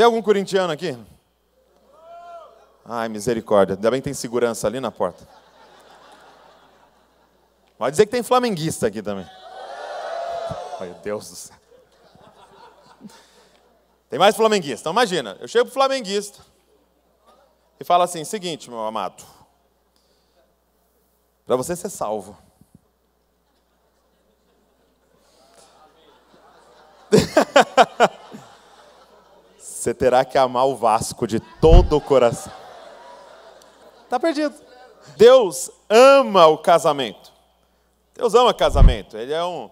Tem algum corintiano aqui? Ai, misericórdia. Ainda bem que tem segurança ali na porta. Vai dizer que tem flamenguista aqui também. Meu Deus do céu. Tem mais flamenguista. Então imagina, eu chego pro flamenguista e falo assim: seguinte, meu amado, para você ser salvo. Você terá que amar o Vasco de todo o coração. Tá perdido. Deus ama o casamento. Deus ama casamento. Ele é um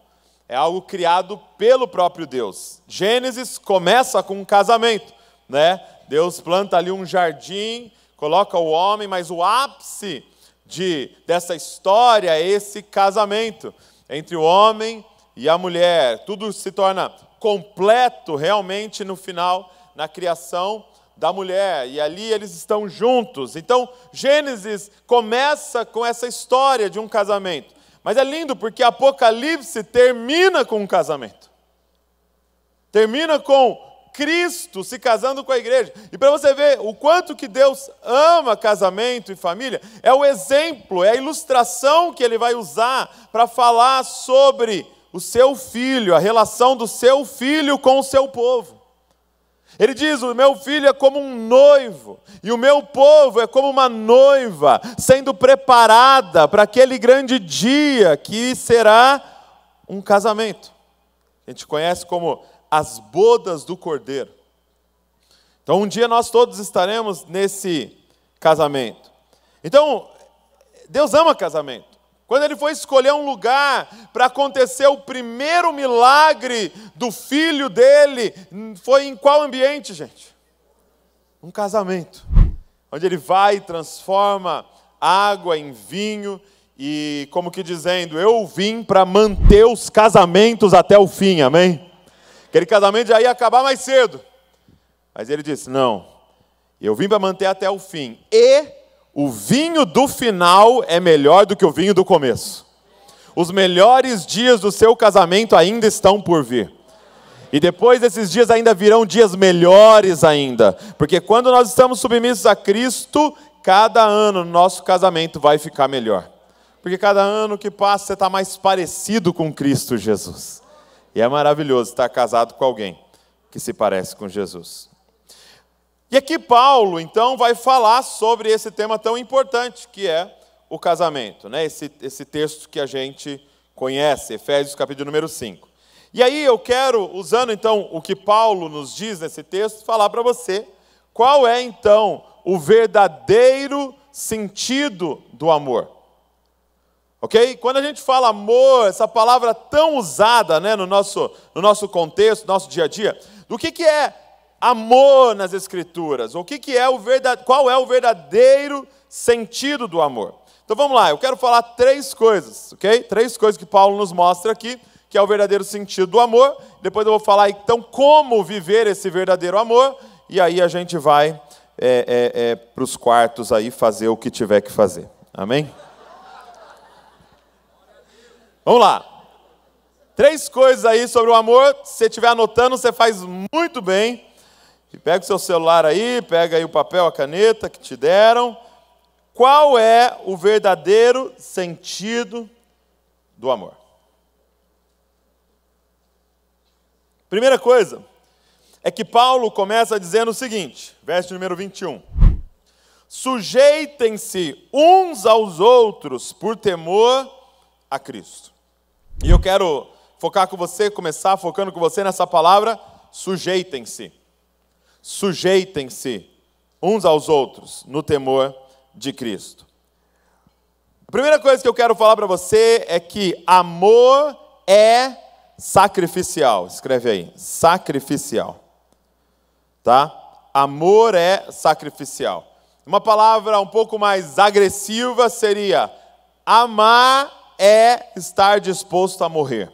é algo criado pelo próprio Deus. Gênesis começa com um casamento, né? Deus planta ali um jardim, coloca o homem, mas o ápice de dessa história é esse casamento entre o homem e a mulher. Tudo se torna completo realmente no final na criação da mulher, e ali eles estão juntos. Então, Gênesis começa com essa história de um casamento. Mas é lindo porque Apocalipse termina com um casamento. Termina com Cristo se casando com a igreja. E para você ver o quanto que Deus ama casamento e família, é o exemplo, é a ilustração que ele vai usar para falar sobre o seu filho, a relação do seu filho com o seu povo. Ele diz: O meu filho é como um noivo, e o meu povo é como uma noiva, sendo preparada para aquele grande dia que será um casamento. A gente conhece como as bodas do cordeiro. Então, um dia nós todos estaremos nesse casamento. Então, Deus ama casamento. Quando ele foi escolher um lugar para acontecer o primeiro milagre do filho dele, foi em qual ambiente, gente? Um casamento. Onde ele vai e transforma água em vinho e, como que dizendo, eu vim para manter os casamentos até o fim, amém? Aquele casamento já ia acabar mais cedo. Mas ele disse: não, eu vim para manter até o fim. E o vinho do final é melhor do que o vinho do começo. Os melhores dias do seu casamento ainda estão por vir. E depois desses dias ainda virão dias melhores ainda, porque quando nós estamos submissos a Cristo, cada ano nosso casamento vai ficar melhor. Porque cada ano que passa você está mais parecido com Cristo Jesus. E é maravilhoso estar casado com alguém que se parece com Jesus. E aqui Paulo, então, vai falar sobre esse tema tão importante que é o casamento, né? esse, esse texto que a gente conhece, Efésios capítulo número 5. E aí eu quero, usando então o que Paulo nos diz nesse texto, falar para você qual é então o verdadeiro sentido do amor. Ok? Quando a gente fala amor, essa palavra tão usada né, no, nosso, no nosso contexto, no nosso dia a dia, do que, que é amor nas Escrituras? O que, que é o verdade, qual é o verdadeiro sentido do amor? Então vamos lá, eu quero falar três coisas, ok? Três coisas que Paulo nos mostra aqui, que é o verdadeiro sentido do amor. Depois eu vou falar então como viver esse verdadeiro amor, e aí a gente vai é, é, é, para os quartos aí fazer o que tiver que fazer. Amém? Vamos lá. Três coisas aí sobre o amor. Se você estiver anotando, você faz muito bem. E pega o seu celular aí, pega aí o papel, a caneta que te deram. Qual é o verdadeiro sentido do amor? Primeira coisa é que Paulo começa dizendo o seguinte, verso número 21. Sujeitem-se uns aos outros por temor a Cristo. E eu quero focar com você, começar focando com você nessa palavra, sujeitem-se sujeitem-se uns aos outros no temor de Cristo. A primeira coisa que eu quero falar para você é que amor é sacrificial. Escreve aí, sacrificial. Tá? Amor é sacrificial. Uma palavra um pouco mais agressiva seria amar é estar disposto a morrer.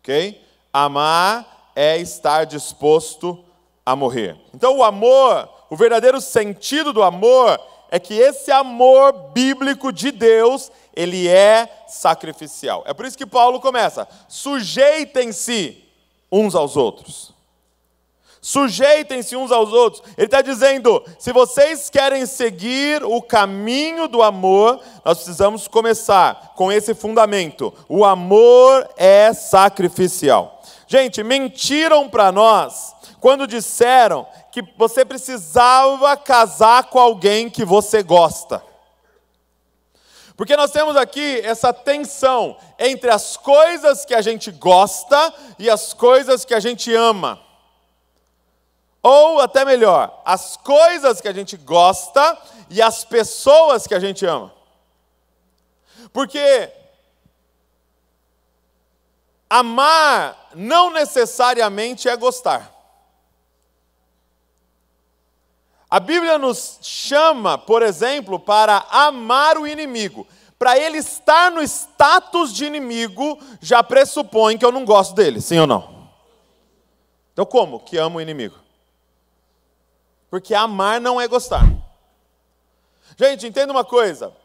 OK? Amar é estar disposto a morrer. Então, o amor, o verdadeiro sentido do amor, é que esse amor bíblico de Deus, ele é sacrificial. É por isso que Paulo começa: sujeitem-se uns aos outros. Sujeitem-se uns aos outros. Ele está dizendo: se vocês querem seguir o caminho do amor, nós precisamos começar com esse fundamento: o amor é sacrificial. Gente, mentiram para nós quando disseram que você precisava casar com alguém que você gosta. Porque nós temos aqui essa tensão entre as coisas que a gente gosta e as coisas que a gente ama. Ou, até melhor, as coisas que a gente gosta e as pessoas que a gente ama. Porque amar não necessariamente é gostar. A Bíblia nos chama, por exemplo, para amar o inimigo. Para ele estar no status de inimigo, já pressupõe que eu não gosto dele, sim ou não? Então, como que amo o inimigo? Porque amar não é gostar. Gente, entenda uma coisa.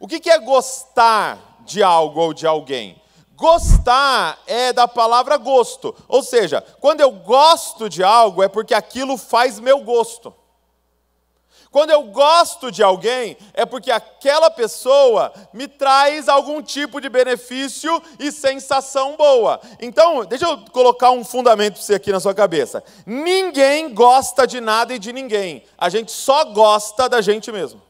O que é gostar de algo ou de alguém? Gostar é da palavra gosto. Ou seja, quando eu gosto de algo, é porque aquilo faz meu gosto. Quando eu gosto de alguém, é porque aquela pessoa me traz algum tipo de benefício e sensação boa. Então, deixa eu colocar um fundamento para você aqui na sua cabeça. Ninguém gosta de nada e de ninguém. A gente só gosta da gente mesmo.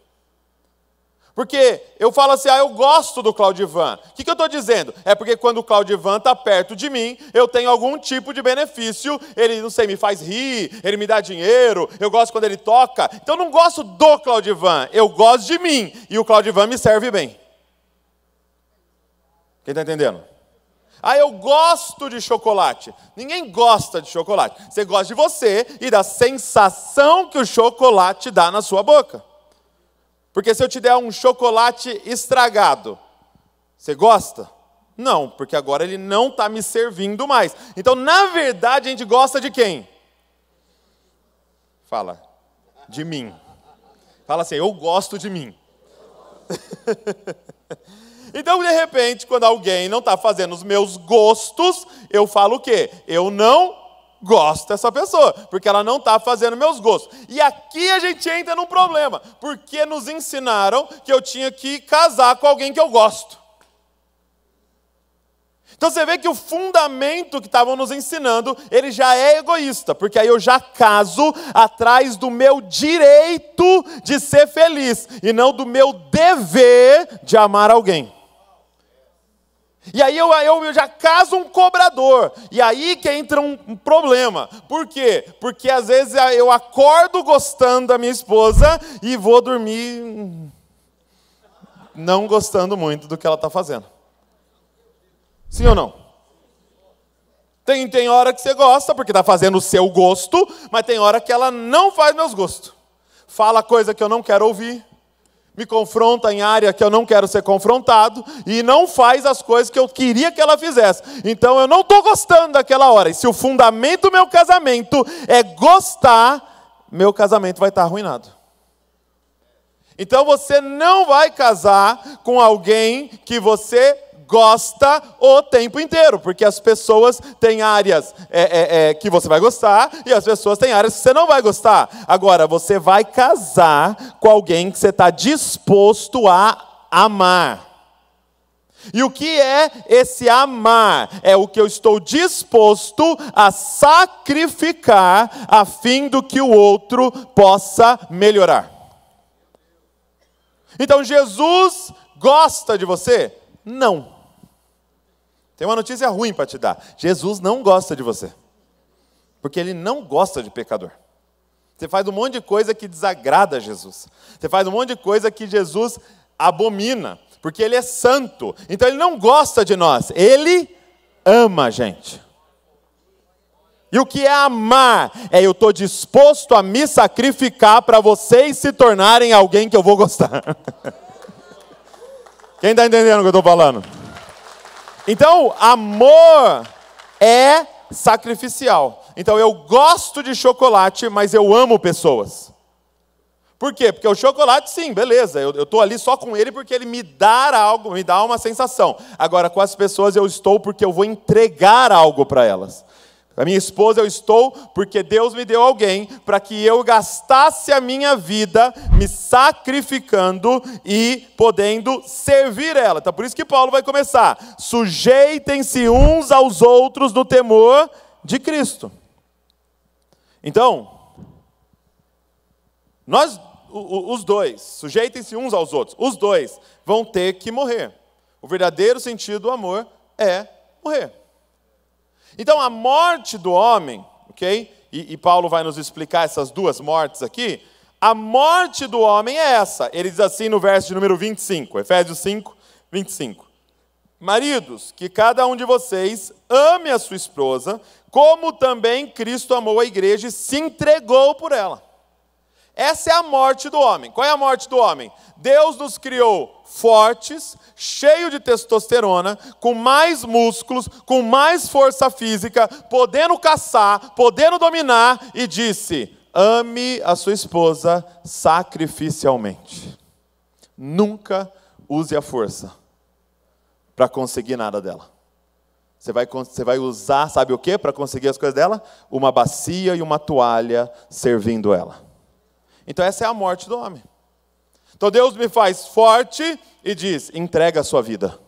Porque eu falo assim, ah, eu gosto do Claudivan. O que, que eu estou dizendo? É porque quando o Claudivan está perto de mim, eu tenho algum tipo de benefício. Ele, não sei, me faz rir, ele me dá dinheiro, eu gosto quando ele toca. Então eu não gosto do Claudivan, eu gosto de mim. E o Claudivan me serve bem. Quem está entendendo? Ah, eu gosto de chocolate. Ninguém gosta de chocolate. Você gosta de você e da sensação que o chocolate dá na sua boca. Porque se eu te der um chocolate estragado, você gosta? Não, porque agora ele não está me servindo mais. Então, na verdade, a gente gosta de quem? Fala. De mim. Fala assim, eu gosto de mim. então, de repente, quando alguém não está fazendo os meus gostos, eu falo o quê? Eu não gosto dessa pessoa, porque ela não está fazendo meus gostos. E aqui a gente entra num problema, porque nos ensinaram que eu tinha que casar com alguém que eu gosto. Então você vê que o fundamento que estavam nos ensinando, ele já é egoísta, porque aí eu já caso atrás do meu direito de ser feliz e não do meu dever de amar alguém. E aí eu, eu, já caso um cobrador. E aí que entra um problema. Por quê? Porque às vezes ah, eu acordo gostando da minha esposa e vou dormir hum, não gostando muito do que ela está fazendo. Sim ou não? Tem, tem hora que você gosta, porque está fazendo o seu gosto, mas tem hora que ela não faz meus gostos. Fala coisa que eu não quero ouvir me confronta em área que eu não quero ser confrontado e não faz as coisas que eu queria que ela fizesse. Então eu não estou gostando daquela hora. E se o fundamento do meu casamento é gostar, meu casamento vai estar tá arruinado. Então você não vai casar com alguém que você gosta o tempo inteiro, porque as pessoas têm áreas é, é, é, que você vai gostar e as pessoas têm áreas que você não vai gostar. Agora, você vai casar com alguém que você está disposto a amar. E o que é esse amar? É o que eu estou disposto a sacrificar a fim do que o outro possa melhorar. Então Jesus gosta de você? Não. Tem uma notícia ruim para te dar: Jesus não gosta de você, porque ele não gosta de pecador. Você faz um monte de coisa que desagrada a Jesus, você faz um monte de coisa que Jesus abomina, porque ele é santo, então ele não gosta de nós, ele ama a gente. E o que é amar? É eu estou disposto a me sacrificar para vocês se tornarem alguém que eu vou gostar. Quem está entendendo o que eu estou falando? Então, amor é sacrificial. Então, eu gosto de chocolate, mas eu amo pessoas. Por quê? Porque o chocolate, sim, beleza, eu estou ali só com ele porque ele me dá algo, me dá uma sensação. Agora, com as pessoas eu estou porque eu vou entregar algo para elas. A minha esposa eu estou porque Deus me deu alguém para que eu gastasse a minha vida me sacrificando e podendo servir ela. Então por isso que Paulo vai começar: sujeitem-se uns aos outros no temor de Cristo. Então, nós, os dois, sujeitem-se uns aos outros, os dois vão ter que morrer. O verdadeiro sentido do amor é morrer. Então a morte do homem, ok? E, e Paulo vai nos explicar essas duas mortes aqui. A morte do homem é essa. Ele diz assim no verso de número 25, Efésios 5, 25. Maridos, que cada um de vocês ame a sua esposa, como também Cristo amou a igreja e se entregou por ela. Essa é a morte do homem. Qual é a morte do homem? Deus nos criou fortes, cheio de testosterona, com mais músculos, com mais força física, podendo caçar, podendo dominar, e disse: ame a sua esposa sacrificialmente. Nunca use a força para conseguir nada dela. Você vai, você vai usar, sabe o que, para conseguir as coisas dela? Uma bacia e uma toalha servindo ela. Então, essa é a morte do homem. Então Deus me faz forte e diz: entrega a sua vida,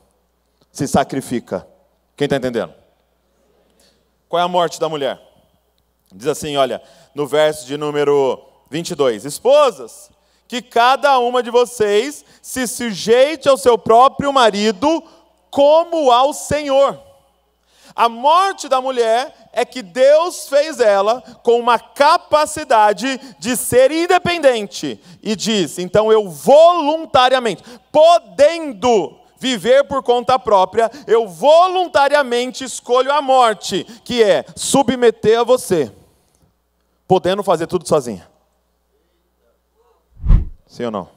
se sacrifica. Quem está entendendo? Qual é a morte da mulher? Diz assim, olha, no verso de número 22: Esposas, que cada uma de vocês se sujeite ao seu próprio marido como ao Senhor. A morte da mulher é que Deus fez ela com uma capacidade de ser independente e diz: então eu voluntariamente, podendo viver por conta própria, eu voluntariamente escolho a morte, que é submeter a você, podendo fazer tudo sozinha. Sim ou não?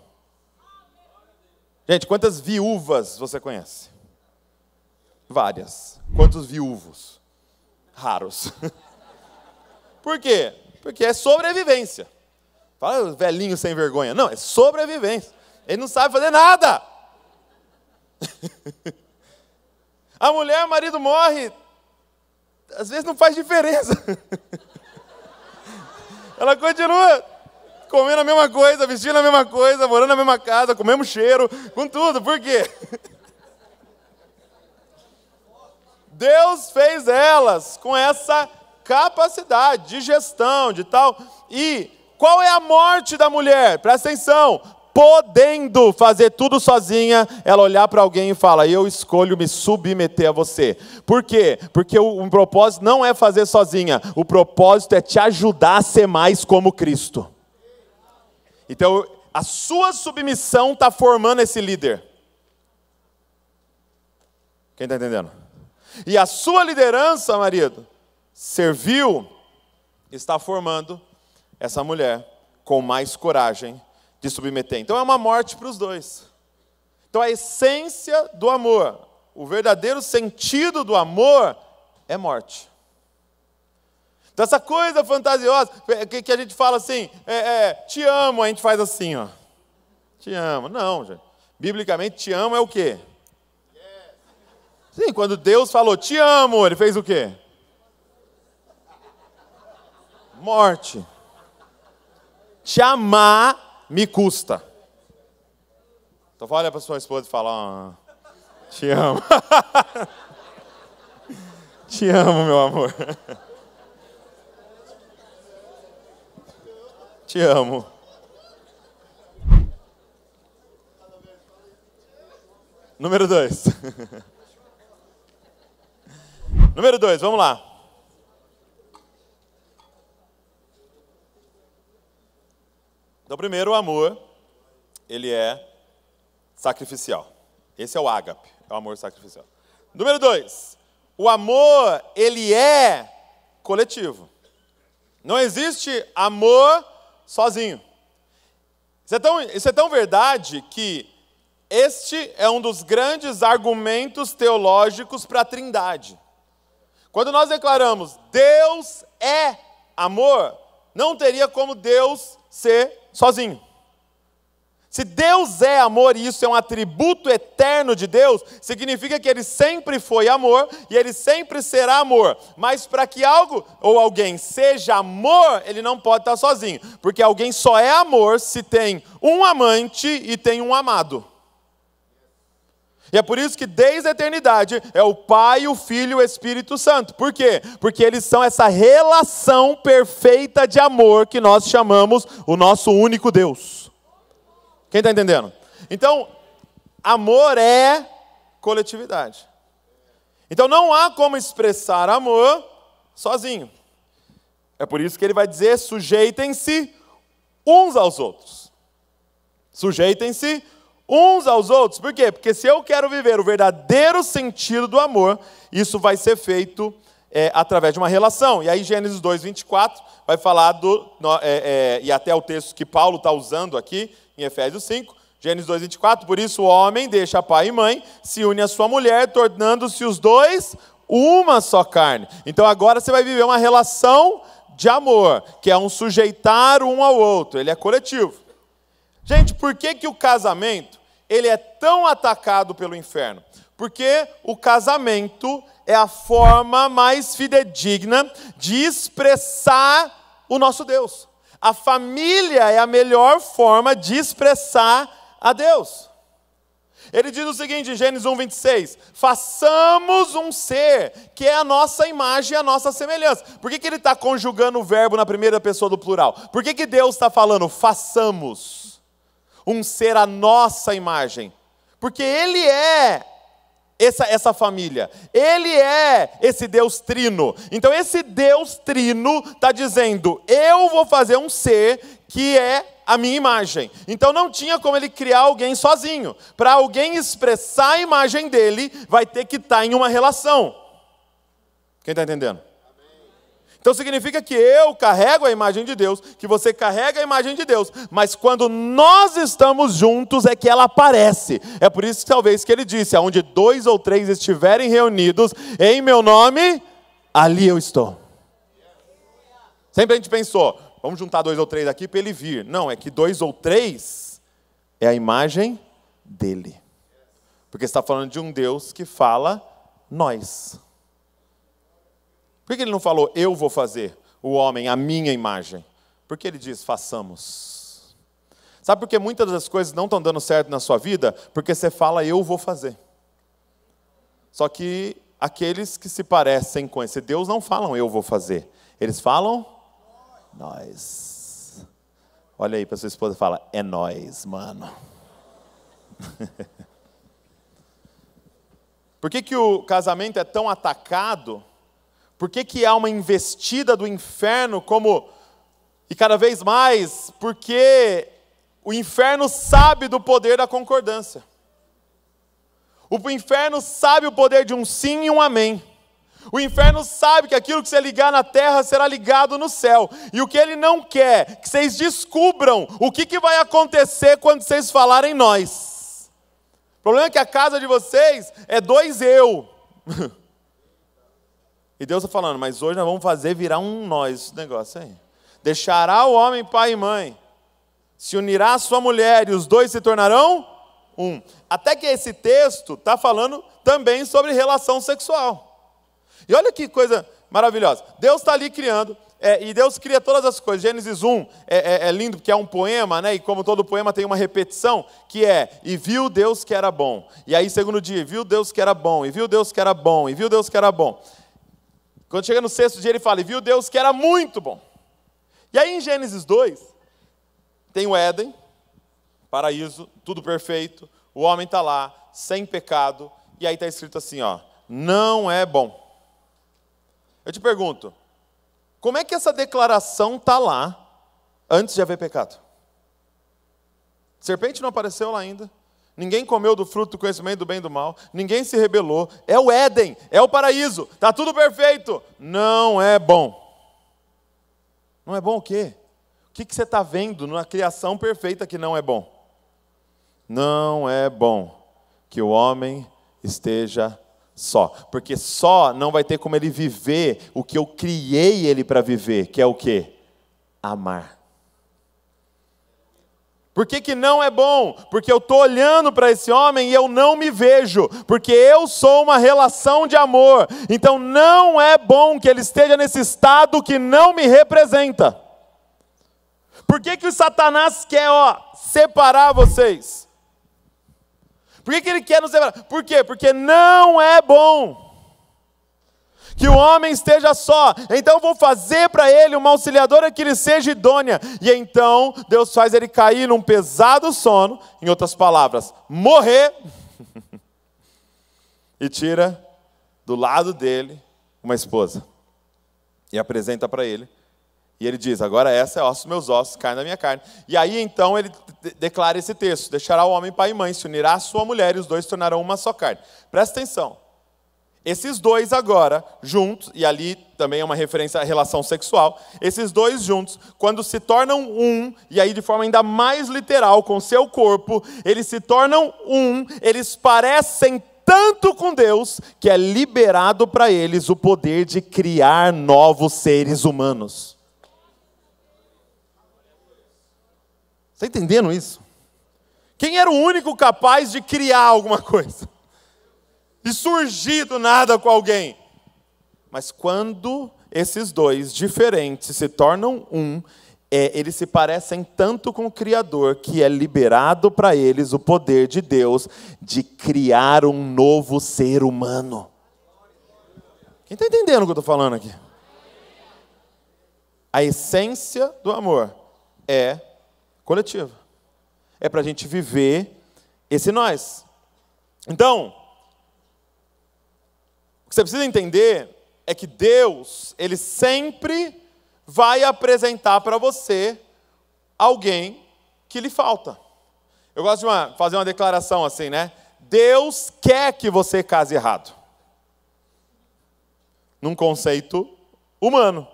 Gente, quantas viúvas você conhece? Várias. Quantos viúvos? raros. Por quê? Porque é sobrevivência. Fala velhinho sem vergonha. Não, é sobrevivência. Ele não sabe fazer nada. A mulher, o marido morre. Às vezes não faz diferença. Ela continua comendo a mesma coisa, vestindo a mesma coisa, morando na mesma casa, com o mesmo cheiro, com tudo. Por quê? Deus fez elas com essa capacidade de gestão, de tal. E qual é a morte da mulher? Presta atenção. Podendo fazer tudo sozinha, ela olhar para alguém e fala: Eu escolho me submeter a você. Por quê? Porque o, o propósito não é fazer sozinha, o propósito é te ajudar a ser mais como Cristo. Então, a sua submissão está formando esse líder. Quem está entendendo? E a sua liderança, marido, serviu, está formando essa mulher com mais coragem de submeter. Então é uma morte para os dois. Então a essência do amor, o verdadeiro sentido do amor é morte. Então essa coisa fantasiosa é, que a gente fala assim, é, é, te amo, a gente faz assim, ó. Te amo. Não, gente. Biblicamente, te amo é o quê? Sim, quando Deus falou, te amo, ele fez o quê? Morte. Te amar me custa. Então olha para sua esposa e fala, oh, te amo. te amo, meu amor. te amo. Número dois. Número 2, vamos lá. Então, primeiro, o amor, ele é sacrificial. Esse é o ágape, é o amor sacrificial. Número 2, o amor, ele é coletivo. Não existe amor sozinho. Isso é tão, isso é tão verdade que este é um dos grandes argumentos teológicos para a Trindade. Quando nós declaramos Deus é amor, não teria como Deus ser sozinho. Se Deus é amor e isso é um atributo eterno de Deus, significa que ele sempre foi amor e ele sempre será amor. Mas para que algo ou alguém seja amor, ele não pode estar sozinho, porque alguém só é amor se tem um amante e tem um amado. E é por isso que desde a eternidade é o Pai, o Filho e o Espírito Santo. Por quê? Porque eles são essa relação perfeita de amor que nós chamamos o nosso único Deus. Quem está entendendo? Então, amor é coletividade. Então não há como expressar amor sozinho. É por isso que ele vai dizer: sujeitem-se uns aos outros. Sujeitem-se uns aos outros. Por quê? Porque se eu quero viver o verdadeiro sentido do amor, isso vai ser feito é, através de uma relação. E aí, Gênesis 2, 24, vai falar do. É, é, e até o texto que Paulo está usando aqui, em Efésios 5. Gênesis 2, 24. Por isso, o homem deixa pai e mãe, se une à sua mulher, tornando-se os dois uma só carne. Então, agora você vai viver uma relação de amor, que é um sujeitar um ao outro, ele é coletivo. Gente, por que, que o casamento ele é tão atacado pelo inferno? Porque o casamento é a forma mais fidedigna de expressar o nosso Deus. A família é a melhor forma de expressar a Deus. Ele diz o seguinte, Gênesis 1, 26, façamos um ser que é a nossa imagem e a nossa semelhança. Por que, que ele está conjugando o verbo na primeira pessoa do plural? Por que, que Deus está falando façamos? um ser a nossa imagem, porque Ele é essa, essa família, Ele é esse Deus trino. Então, esse Deus trino está dizendo: eu vou fazer um ser que é a minha imagem. Então não tinha como ele criar alguém sozinho. Para alguém expressar a imagem dele, vai ter que estar tá em uma relação. Quem está entendendo? Então significa que eu carrego a imagem de Deus, que você carrega a imagem de Deus, mas quando nós estamos juntos é que ela aparece. É por isso que talvez que ele disse: aonde dois ou três estiverem reunidos em meu nome, ali eu estou. Sempre a gente pensou, vamos juntar dois ou três aqui para ele vir. Não, é que dois ou três é a imagem dele. Porque está falando de um Deus que fala nós. Por que ele não falou, eu vou fazer o homem a minha imagem? Porque ele diz, façamos? Sabe por que muitas das coisas não estão dando certo na sua vida? Porque você fala, eu vou fazer. Só que aqueles que se parecem com esse Deus não falam, eu vou fazer. Eles falam, nós. Olha aí para sua esposa e fala, é nós, mano. Por que, que o casamento é tão atacado por que, que há uma investida do inferno como. E cada vez mais, porque o inferno sabe do poder da concordância. O inferno sabe o poder de um sim e um amém. O inferno sabe que aquilo que você ligar na terra será ligado no céu. E o que ele não quer, que vocês descubram o que, que vai acontecer quando vocês falarem nós. O problema é que a casa de vocês é dois eu. E Deus está falando, mas hoje nós vamos fazer virar um nós esse negócio aí. Deixará o homem pai e mãe, se unirá a sua mulher e os dois se tornarão um. Até que esse texto está falando também sobre relação sexual. E olha que coisa maravilhosa. Deus está ali criando, é, e Deus cria todas as coisas. Gênesis 1 é, é, é, lindo porque é um poema, né? E como todo poema tem uma repetição, que é: E viu Deus que era bom. E aí, segundo dia, viu Deus que era bom, e viu Deus que era bom, e viu Deus que era bom. Quando chega no sexto dia, ele fala: E viu Deus que era muito bom. E aí em Gênesis 2, tem o Éden, paraíso, tudo perfeito, o homem está lá, sem pecado, e aí está escrito assim: ó, não é bom. Eu te pergunto, como é que essa declaração está lá antes de haver pecado? Serpente não apareceu lá ainda, ninguém comeu do fruto do conhecimento do bem e do mal, ninguém se rebelou, é o Éden, é o paraíso, está tudo perfeito. Não é bom. Não é bom o quê? O que, que você está vendo na criação perfeita que não é bom? Não é bom que o homem esteja só, porque só não vai ter como ele viver o que eu criei ele para viver, que é o quê? Amar. Por que, que não é bom? Porque eu estou olhando para esse homem e eu não me vejo, porque eu sou uma relação de amor. Então não é bom que ele esteja nesse estado que não me representa. Por que, que o Satanás quer ó, separar vocês? Por que, que ele quer nos separar? Por quê? Porque não é bom que o homem esteja só. Então vou fazer para ele uma auxiliadora que lhe seja idônea. E então Deus faz ele cair num pesado sono, em outras palavras, morrer, e tira do lado dele uma esposa. E apresenta para ele. E ele diz: Agora essa é osso meus ossos, carne da minha carne. E aí então ele declara esse texto: Deixará o homem pai e mãe, se unirá à sua mulher, e os dois tornarão uma só carne. Presta atenção. Esses dois agora, juntos, e ali também é uma referência à relação sexual, esses dois juntos, quando se tornam um, e aí de forma ainda mais literal com seu corpo, eles se tornam um, eles parecem tanto com Deus que é liberado para eles o poder de criar novos seres humanos. Está entendendo isso? Quem era o único capaz de criar alguma coisa? e surgir do nada com alguém. Mas quando esses dois diferentes se tornam um, é, eles se parecem tanto com o Criador que é liberado para eles o poder de Deus de criar um novo ser humano. Quem está entendendo o que eu estou falando aqui? A essência do amor é coletiva. É para a gente viver esse nós. Então, que você precisa entender é que Deus, ele sempre vai apresentar para você alguém que lhe falta. Eu gosto de uma, fazer uma declaração assim, né? Deus quer que você case errado. Num conceito humano.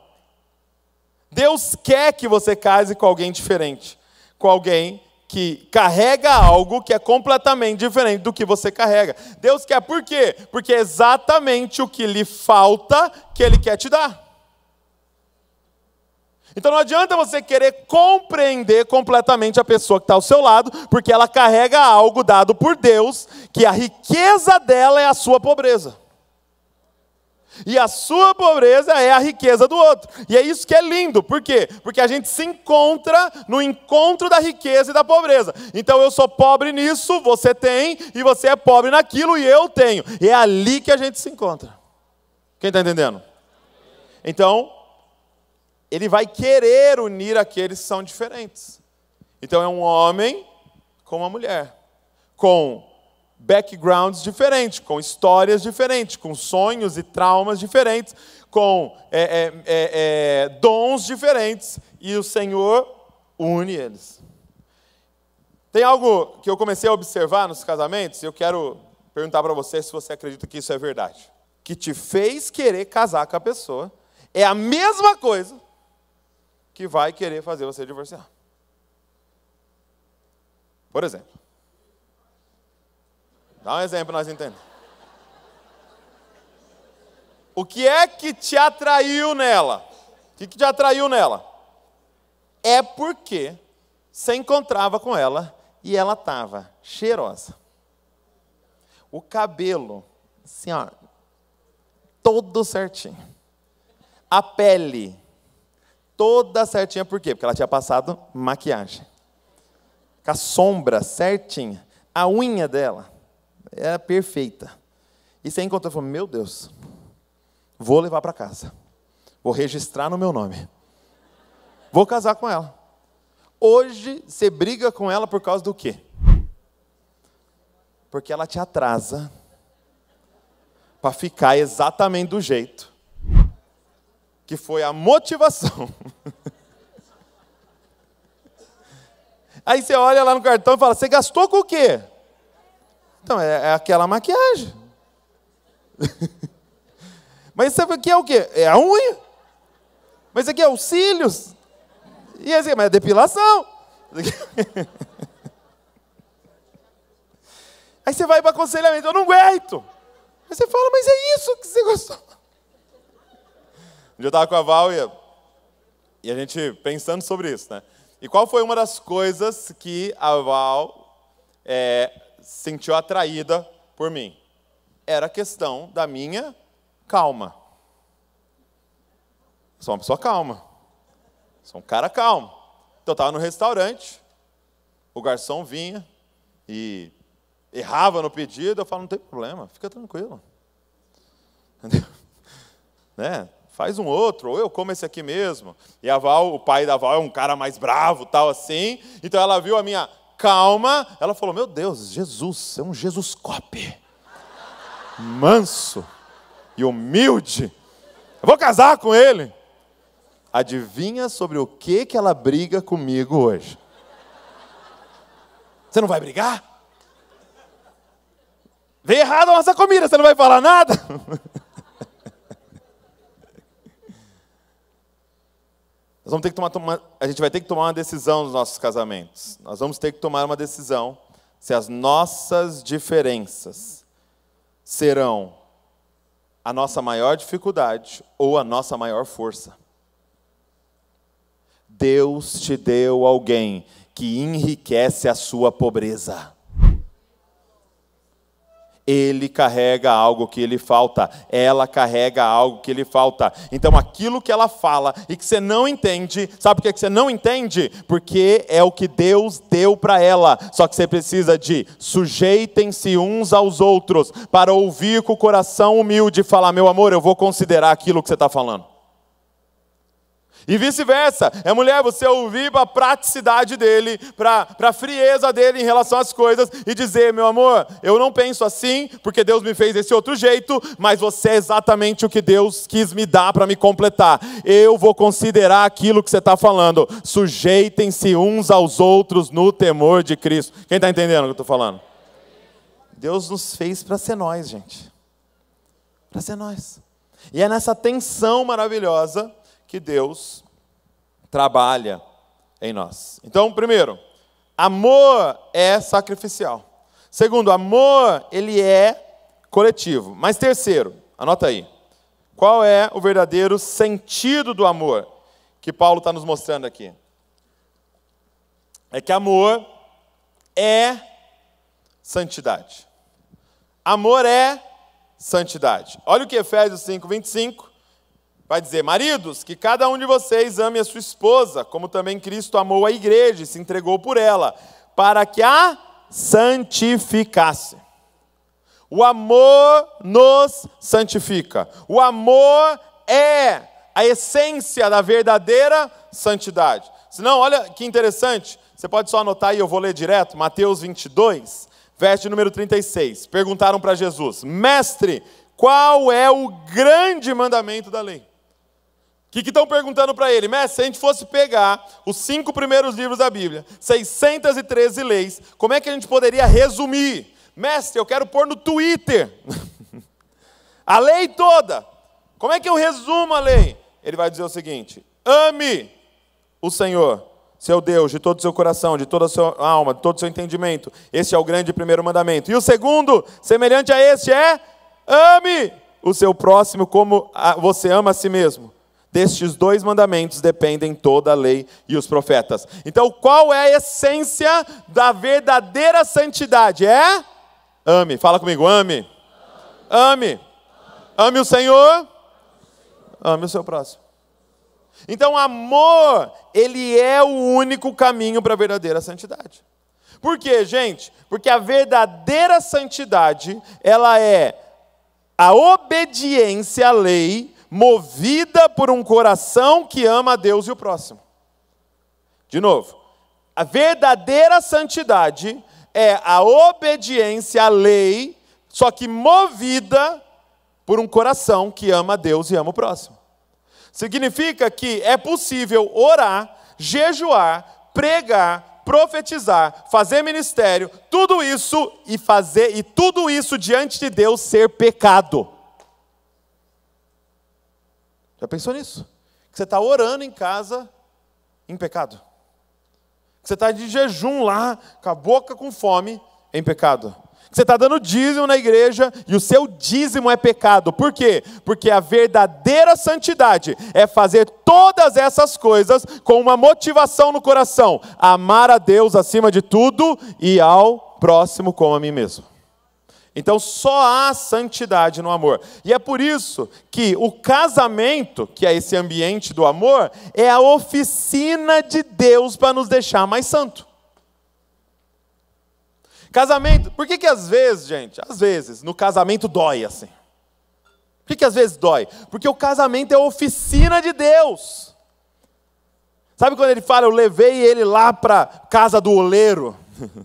Deus quer que você case com alguém diferente, com alguém que carrega algo que é completamente diferente do que você carrega. Deus quer por quê? Porque é exatamente o que lhe falta que Ele quer te dar. Então não adianta você querer compreender completamente a pessoa que está ao seu lado, porque ela carrega algo dado por Deus, que a riqueza dela é a sua pobreza. E a sua pobreza é a riqueza do outro. E é isso que é lindo. Por quê? Porque a gente se encontra no encontro da riqueza e da pobreza. Então eu sou pobre nisso, você tem, e você é pobre naquilo e eu tenho. E é ali que a gente se encontra. Quem está entendendo? Então, ele vai querer unir aqueles que são diferentes. Então é um homem com uma mulher, com backgrounds diferentes, com histórias diferentes, com sonhos e traumas diferentes, com é, é, é, é, dons diferentes, e o Senhor une eles. Tem algo que eu comecei a observar nos casamentos, e eu quero perguntar para você se você acredita que isso é verdade. Que te fez querer casar com a pessoa é a mesma coisa que vai querer fazer você divorciar. Por exemplo, Dá um exemplo, nós entendemos. O que é que te atraiu nela? O que, que te atraiu nela? É porque você encontrava com ela e ela estava cheirosa. O cabelo, assim, ó, todo certinho. A pele, toda certinha, por quê? Porque ela tinha passado maquiagem. Com a sombra certinha. A unha dela, era perfeita. E você encontrou e falou: Meu Deus, vou levar para casa, vou registrar no meu nome, vou casar com ela. Hoje você briga com ela por causa do quê? Porque ela te atrasa para ficar exatamente do jeito que foi a motivação. Aí você olha lá no cartão e fala: Você gastou com o quê? Então, é, é aquela maquiagem. Mas isso aqui é o quê? É a unha. Mas isso aqui é os cílios. E assim, mas é depilação. Aí você vai para aconselhamento, eu não aguento. Aí você fala, mas é isso que você gostou. Um dia eu estava com a Val e a, e a gente pensando sobre isso, né? E qual foi uma das coisas que a Val é, sentiu atraída por mim. Era questão da minha calma. Sou uma pessoa calma. Sou um cara calmo. Então eu estava no restaurante, o garçom vinha e errava no pedido, eu falo, não tem problema, fica tranquilo. Entendeu? Né? Faz um outro, ou eu como esse aqui mesmo. E a Val, o pai da Val é um cara mais bravo, tal assim. Então ela viu a minha calma. Ela falou: Meu Deus, Jesus, é um Jesus cope, manso e humilde. Eu vou casar com ele. Adivinha sobre o que, que ela briga comigo hoje? Você não vai brigar? Veio errado a nossa comida, você não vai falar nada? Nós vamos ter que tomar, tomar, a gente vai ter que tomar uma decisão nos nossos casamentos. Nós vamos ter que tomar uma decisão se as nossas diferenças serão a nossa maior dificuldade ou a nossa maior força. Deus te deu alguém que enriquece a sua pobreza ele carrega algo que lhe falta, ela carrega algo que lhe falta. Então aquilo que ela fala e que você não entende, sabe por que você não entende? Porque é o que Deus deu para ela. Só que você precisa de sujeitem-se uns aos outros para ouvir com o coração humilde e falar: meu amor, eu vou considerar aquilo que você está falando. E vice-versa. É mulher, você ouvir para a praticidade dele, para a frieza dele em relação às coisas e dizer: meu amor, eu não penso assim, porque Deus me fez desse outro jeito, mas você é exatamente o que Deus quis me dar para me completar. Eu vou considerar aquilo que você está falando. Sujeitem-se uns aos outros no temor de Cristo. Quem está entendendo o que eu estou falando? Deus nos fez para ser nós, gente. Para ser nós. E é nessa tensão maravilhosa que Deus trabalha em nós. Então, primeiro, amor é sacrificial. Segundo, amor ele é coletivo. Mas terceiro, anota aí. Qual é o verdadeiro sentido do amor que Paulo está nos mostrando aqui? É que amor é santidade. Amor é santidade. Olha o que Efésios 5, 25 Vai dizer: Maridos, que cada um de vocês ame a sua esposa, como também Cristo amou a igreja e se entregou por ela, para que a santificasse. O amor nos santifica. O amor é a essência da verdadeira santidade. Senão, olha que interessante, você pode só anotar e eu vou ler direto, Mateus 22, verso número 36. Perguntaram para Jesus: Mestre, qual é o grande mandamento da lei? que estão perguntando para ele, mestre, se a gente fosse pegar os cinco primeiros livros da Bíblia, 613 leis, como é que a gente poderia resumir? Mestre, eu quero pôr no Twitter a lei toda. Como é que eu resumo a lei? Ele vai dizer o seguinte: ame o Senhor, seu Deus, de todo o seu coração, de toda a sua alma, de todo o seu entendimento. Este é o grande primeiro mandamento. E o segundo, semelhante a este, é ame o seu próximo como você ama a si mesmo. Destes dois mandamentos dependem toda a lei e os profetas. Então, qual é a essência da verdadeira santidade? É ame. Fala comigo, ame. Ame. Ame, ame o Senhor. Ame o seu próximo. Então, amor, ele é o único caminho para a verdadeira santidade. Por quê, gente? Porque a verdadeira santidade, ela é a obediência à lei movida por um coração que ama a Deus e o próximo. De novo, a verdadeira santidade é a obediência à lei, só que movida por um coração que ama a Deus e ama o próximo. Significa que é possível orar, jejuar, pregar, profetizar, fazer ministério, tudo isso e fazer e tudo isso diante de Deus ser pecado. Já pensou nisso? Que você está orando em casa em pecado. Que você está de jejum lá, com a boca com fome, em pecado. Que você está dando dízimo na igreja e o seu dízimo é pecado. Por quê? Porque a verdadeira santidade é fazer todas essas coisas com uma motivação no coração: amar a Deus acima de tudo e ao próximo como a mim mesmo. Então só há santidade no amor. E é por isso que o casamento, que é esse ambiente do amor, é a oficina de Deus para nos deixar mais santo. Casamento, por que que às vezes, gente, às vezes no casamento dói assim? Por que que às vezes dói? Porque o casamento é a oficina de Deus. Sabe quando ele fala, eu levei ele lá para casa do oleiro?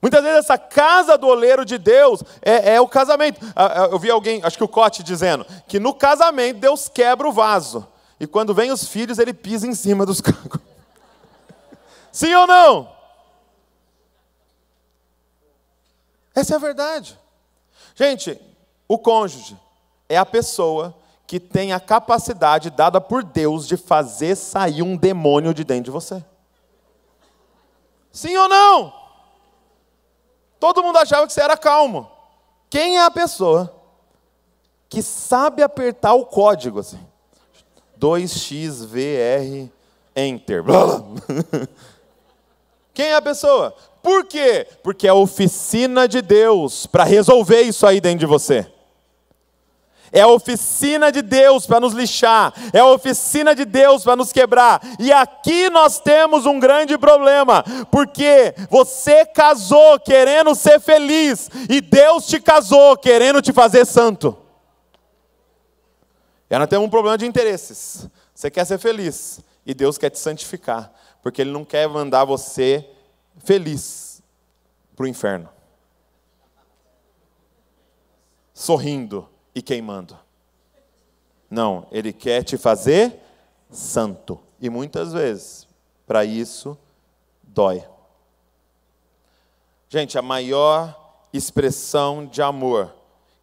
Muitas vezes essa casa do oleiro de Deus é, é, o casamento. Ah, ah, eu vi alguém, acho que o Cote dizendo, que no casamento Deus quebra o vaso. E quando vem os filhos, ele pisa em cima dos cacos. Sim ou não? Essa é a verdade. Gente, o cônjuge é a pessoa que tem a capacidade dada por Deus de fazer sair um demônio de dentro de você. Sim ou não? Todo mundo achava que você era calmo. Quem é a pessoa que sabe apertar o código assim? 2xvr enter. Quem é a pessoa? Por quê? Porque é a oficina de Deus para resolver isso aí dentro de você. É a oficina de Deus para nos lixar, é a oficina de Deus para nos quebrar. E aqui nós temos um grande problema, porque você casou querendo ser feliz e Deus te casou querendo te fazer santo. E nós temos um problema de interesses. Você quer ser feliz e Deus quer te santificar, porque Ele não quer mandar você feliz para o inferno, sorrindo e queimando. Não, ele quer te fazer santo. E muitas vezes, para isso, dói. Gente, a maior expressão de amor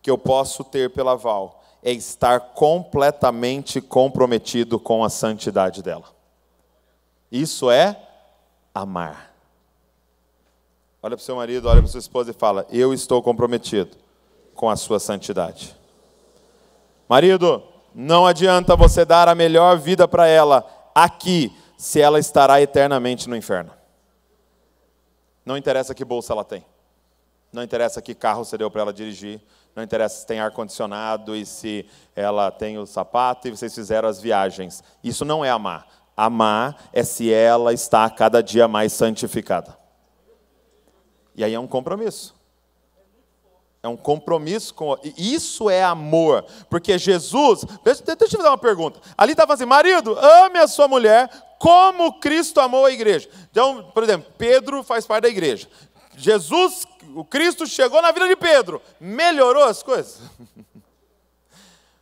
que eu posso ter pela Val é estar completamente comprometido com a santidade dela. Isso é amar. Olha para o seu marido, olha para sua esposa e fala: Eu estou comprometido com a sua santidade. Marido, não adianta você dar a melhor vida para ela aqui, se ela estará eternamente no inferno. Não interessa que bolsa ela tem. Não interessa que carro você deu para ela dirigir. Não interessa se tem ar-condicionado e se ela tem o sapato e vocês fizeram as viagens. Isso não é amar. Amar é se ela está cada dia mais santificada. E aí é um compromisso. É um compromisso com. Isso é amor. Porque Jesus. Deixa, deixa eu te dar uma pergunta. Ali estava tá assim: marido, ame a sua mulher como Cristo amou a igreja. Então, por exemplo, Pedro faz parte da igreja. Jesus, o Cristo chegou na vida de Pedro. Melhorou as coisas?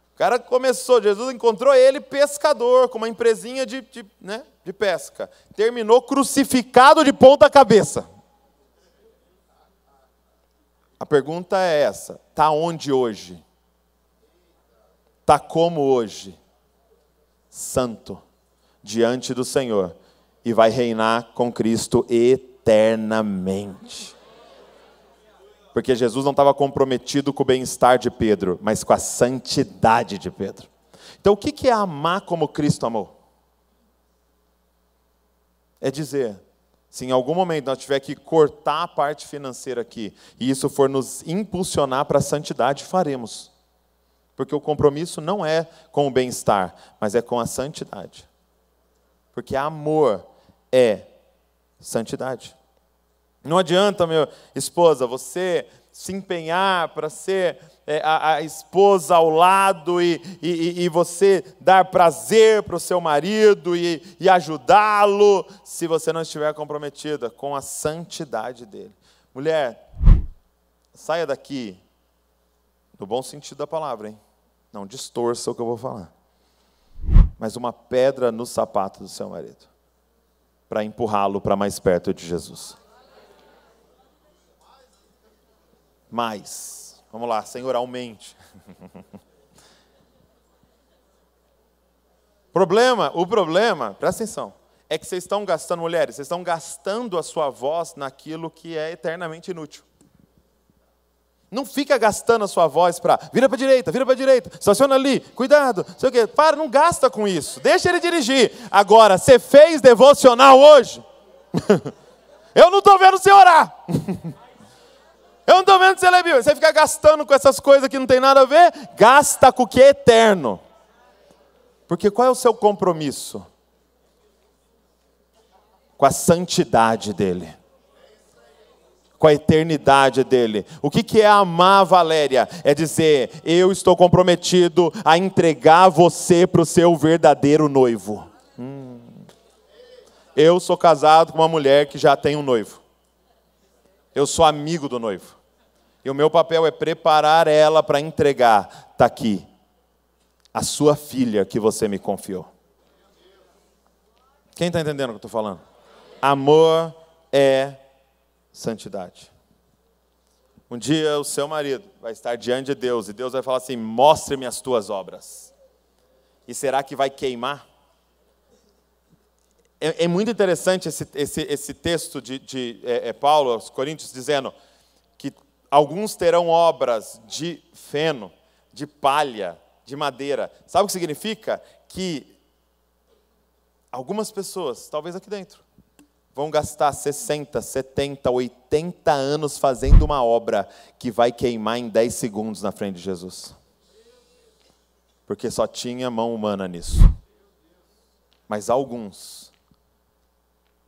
O cara começou, Jesus encontrou ele pescador, com uma empresinha de, de, né, de pesca. Terminou crucificado de ponta cabeça. A pergunta é essa: está onde hoje? Está como hoje? Santo, diante do Senhor, e vai reinar com Cristo eternamente. Porque Jesus não estava comprometido com o bem-estar de Pedro, mas com a santidade de Pedro. Então, o que é amar como Cristo amou? É dizer, se em algum momento nós tiver que cortar a parte financeira aqui, e isso for nos impulsionar para a santidade, faremos. Porque o compromisso não é com o bem-estar, mas é com a santidade. Porque amor é santidade. Não adianta, meu esposa, você se empenhar para ser é, a, a, esposa ao lado e, e, e você dar prazer para o seu marido e, e ajudá-lo, se você não estiver comprometida com a santidade dele. Mulher, saia daqui, no bom sentido da palavra, hein? Não distorça o que eu vou falar. Mas uma pedra no sapato do seu marido, para empurrá-lo para mais perto de Jesus. mais. Vamos lá, Senhor, aumente. problema, o problema, presta atenção, é que vocês estão gastando, mulheres, vocês estão gastando a sua voz naquilo que é eternamente inútil. Não fica gastando a sua voz para vira para a direita, vira para a direita, estaciona ali, cuidado, sei o quê. Para, não gasta com isso. Deixa ele dirigir. Agora, você fez devocional hoje? Eu não estou vendo você orar. Eu não estou vendo que você lê a Bíblia. É você fica gastando com essas coisas que não tem nada a ver, gasta com o que é eterno. Porque qual é o seu compromisso? Com a santidade dele. Com a eternidade dele. O que, que é amar, Valéria? É dizer, eu estou comprometido a entregar você para o seu verdadeiro noivo. Hum. Eu sou casado com uma mulher que já tem um noivo. Eu sou amigo do noivo. E o meu papel é preparar ela para entregar. Está aqui. A sua filha que você me confiou. Quem está entendendo o que eu estou falando? Amor é santidade. Um dia o seu marido vai estar diante de Deus e Deus vai falar assim: Mostre-me as tuas obras. E será que vai queimar? é, é muito interessante esse, esse, esse texto de, de é, é, Paulo aos Coríntios dizendo que alguns terão obras de feno, de palha, de madeira. Sabe o que significa? Que algumas pessoas, talvez aqui dentro, vão gastar 60, 70, 80 anos fazendo uma obra que vai queimar em 10 segundos na frente de Jesus. Porque só tinha mão humana nisso. Mas alguns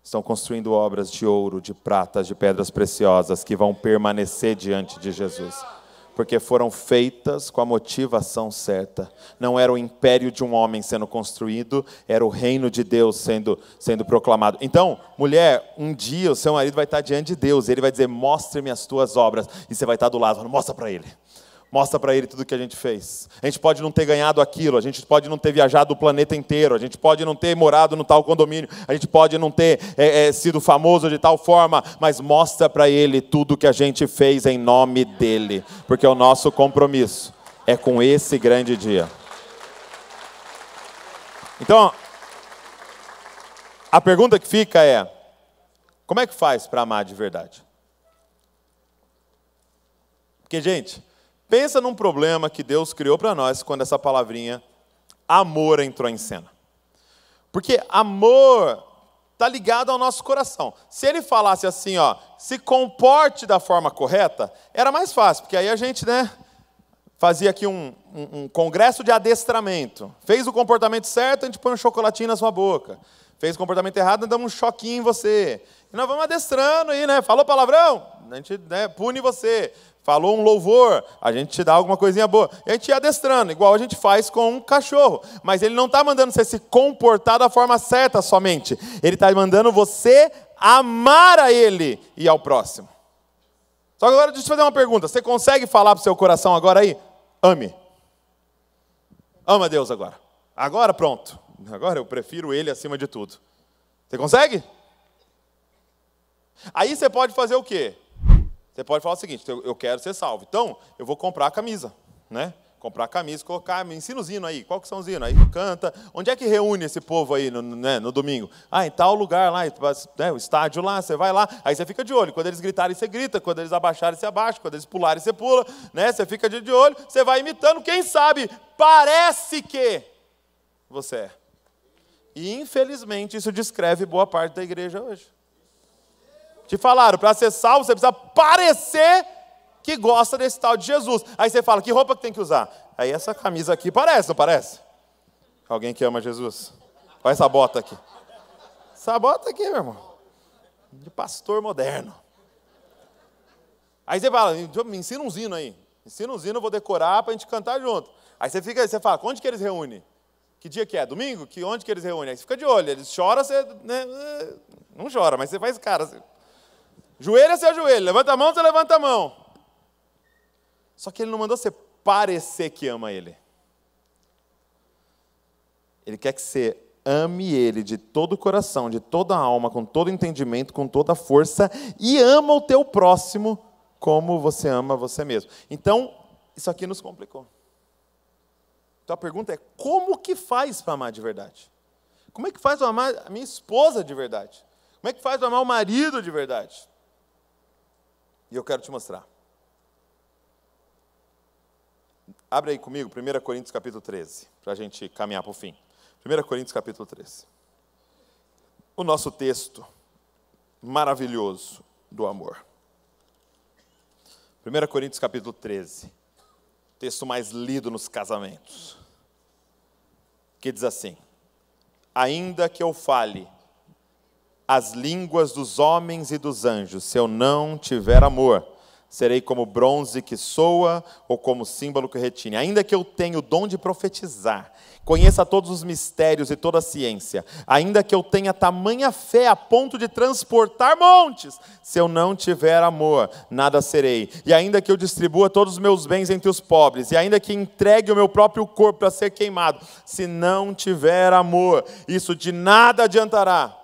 Estão construindo obras de ouro, de pratas, de pedras preciosas que vão permanecer diante de Jesus. Porque foram feitas com a motivação certa. Não era o império de um homem sendo construído, era o reino de Deus sendo, sendo proclamado. Então, mulher, um dia o seu marido vai estar diante de Deus, ele vai dizer: Mostre-me as tuas obras. E você vai estar do lado, falando, mostra para ele Mostra para ele tudo o que a gente fez. A gente pode não ter ganhado aquilo, a gente pode não ter viajado o planeta inteiro, a gente pode não ter morado no tal condomínio, a gente pode não ter é, é, sido famoso de tal forma, mas mostra para ele tudo o que a gente fez em nome dele, porque o nosso compromisso é com esse grande dia. Então, a pergunta que fica é: como é que faz para amar de verdade? Porque, gente, Pensa num problema que Deus criou para nós quando essa palavrinha amor entrou em cena. Porque amor está ligado ao nosso coração. Se ele falasse assim, ó, se comporte da forma correta, era mais fácil, porque aí a gente, né, fazia aqui um, um, um congresso de adestramento. Fez o comportamento certo, a gente põe um chocolatinho na sua boca. Fez o comportamento errado, damos um choquinho em você. E nós vamos adestrando aí, né? Falou palavrão? A gente né, pune você falou um louvor, a gente te dá alguma coisinha boa. E a gente ia adestrando, igual a gente faz com um cachorro. Mas ele não está mandando você se comportar da forma certa somente. Ele está mandando você amar a ele e ao próximo. Só que agora deixa eu te fazer uma pergunta. Você consegue falar para o seu coração agora aí? Ame. Ama Deus agora. Agora pronto. Agora eu prefiro ele acima de tudo. Você consegue? Aí você pode fazer o quê? Você pode falar o seguinte: eu quero ser salvo. Então, eu vou comprar a camisa, né? Comprar a camisa, colocar, me ensina os hinos aí. Qual que são os hinos? Aí canta. Onde é que reúne esse povo aí no, né, no domingo? Ah, em tal lugar lá, né, o estádio lá, você vai lá, aí você fica de olho. Quando eles gritarem, você grita. Quando eles abaixarem, você abaixa. Quando eles pularem, você pula. Né? Você fica de olho, você vai imitando. Quem sabe, parece que você é. E infelizmente isso descreve boa parte da igreja hoje. Te falaram, para ser salvo você precisa parecer que gosta desse tal de Jesus. Aí você fala, que roupa que tem que usar? Aí essa camisa aqui parece, não parece? Alguém que ama Jesus? Olha essa bota aqui. Essa bota aqui, meu irmão. De pastor moderno. Aí você fala, me ensina um zino aí. Ensina um zino, eu vou decorar para a gente cantar junto. Aí você fica, você fala, onde que eles reúnem? Que dia que é? Domingo? Que onde que eles reúnem? Aí você fica de olho, eles choram, você né, eh, não chora, mas você faz cara. Assim. Joelho é seu joelho, levanta a mão, você levanta a mão. Só que ele não mandou você parecer que ama ele. Ele quer que você ame ele de todo o coração, de toda a alma, com todo o entendimento, com toda a força e ama o teu próximo como você ama você mesmo. Então, isso aqui nos complicou. Então a pergunta é: como que faz para amar de verdade? Como é que faz para amar a minha esposa de verdade? Como é que faz para amar o marido de verdade? E eu quero te mostrar. Abre aí comigo 1 Coríntios capítulo 13, para a gente caminhar para o fim. 1 Coríntios capítulo 13. O nosso texto maravilhoso do amor. 1 Coríntios capítulo 13. Texto mais lido nos casamentos. Que diz assim: Ainda que eu fale as línguas dos homens e dos anjos, se eu não tiver amor. Serei como bronze que soa ou como símbolo que retine. Ainda que eu tenha o dom de profetizar, conheça todos os mistérios e toda a ciência, ainda que eu tenha tamanha fé a ponto de transportar montes, se eu não tiver amor, nada serei. E ainda que eu distribua todos os meus bens entre os pobres, e ainda que entregue o meu próprio corpo para ser queimado, se não tiver amor, isso de nada adiantará.